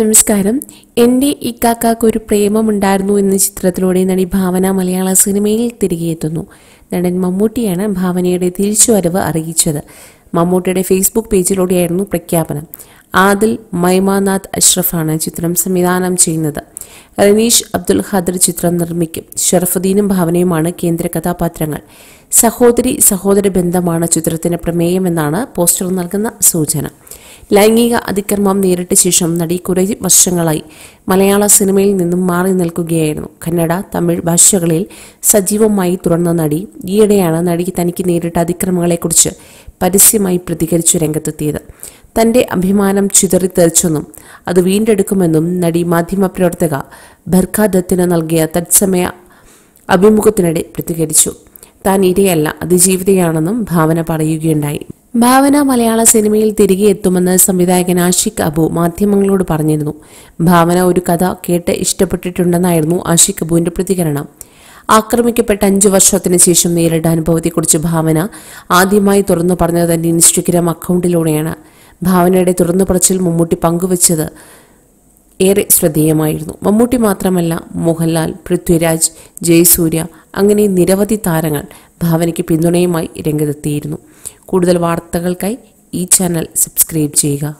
നമസ്കാരം എൻ്റെ ഇക്കാക്കാക്ക് ഒരു പ്രേമമുണ്ടായിരുന്നു എന്ന ചിത്രത്തിലൂടെ നടി ഭാവന മലയാള സിനിമയിൽ തിരികെ എത്തുന്നു നടൻ മമ്മൂട്ടിയാണ് ഭാവനയുടെ തിരിച്ചുവരവ് അറിയിച്ചത് മമ്മൂട്ടിയുടെ ഫേസ്ബുക്ക് പേജിലൂടെയായിരുന്നു പ്രഖ്യാപനം ആദിൽ മൈമാനാഥ് അഷ്റഫാണ് ചിത്രം സംവിധാനം ചെയ്യുന്നത് റനീഷ് അബ്ദുൽ ഖാദർ ചിത്രം നിർമ്മിക്കും ഷറഫുദ്ദീനും ഭാവനയുമാണ് കേന്ദ്ര കഥാപാത്രങ്ങൾ സഹോദരി സഹോദര ബന്ധമാണ് ചിത്രത്തിന് പ്രമേയമെന്നാണ് പോസ്റ്റർ നൽകുന്ന സൂചന ലൈംഗിക അതിക്രമം നേരിട്ട ശേഷം നടി കുറേ വർഷങ്ങളായി മലയാള സിനിമയിൽ നിന്നും മാറി നിൽക്കുകയായിരുന്നു കന്നഡ തമിഴ് ഭാഷകളിൽ സജീവമായി തുറന്ന നടി ഈയിടെയാണ് നടി തനിക്ക് നേരിട്ട അതിക്രമങ്ങളെക്കുറിച്ച് പരസ്യമായി പ്രതികരിച്ചു രംഗത്തെത്തിയത് തന്റെ അഭിമാനം ചിതറിത്തെറിച്ചെന്നും അത് വീണ്ടെടുക്കുമെന്നും നടി മാധ്യമപ്രവർത്തക ബർഖ ദത്തിന് നൽകിയ തത്സമയ അഭിമുഖത്തിനിടെ പ്രതികരിച്ചു താൻ ഇരയല്ല അതിജീവിതയാണെന്നും ഭാവന പറയുകയുണ്ടായി ഭാവന മലയാള സിനിമയിൽ തിരികെ എത്തുമെന്ന് സംവിധായകൻ ആഷിഖ് അബു മാധ്യമങ്ങളോട് പറഞ്ഞിരുന്നു ഭാവന ഒരു കഥ കേട്ട് ഇഷ്ടപ്പെട്ടിട്ടുണ്ടെന്നായിരുന്നു ആഷിഖ് അബുവിന്റെ പ്രതികരണം ആക്രമിക്കപ്പെട്ട അഞ്ചു വർഷത്തിന് ശേഷം നേരിട്ട അനുഭവത്തെക്കുറിച്ച് ഭാവന ആദ്യമായി തുറന്നു പറഞ്ഞത് തന്റെ ഇൻസ്റ്റഗ്രാം അക്കൗണ്ടിലൂടെയാണ് ഭാവനയുടെ തുറന്നു പറച്ചിൽ മമ്മൂട്ടി പങ്കുവച്ചത് ഏറെ ശ്രദ്ധേയമായിരുന്നു മമ്മൂട്ടി മാത്രമല്ല മോഹൻലാൽ പൃഥ്വിരാജ് ജയസൂര്യ അങ്ങനെ നിരവധി താരങ്ങൾ ഭാവനയ്ക്ക് പിന്തുണയുമായി രംഗത്തെത്തിയിരുന്നു കൂടുതൽ വാർത്തകൾക്കായി ഈ ചാനൽ സബ്സ്ക്രൈബ് ചെയ്യുക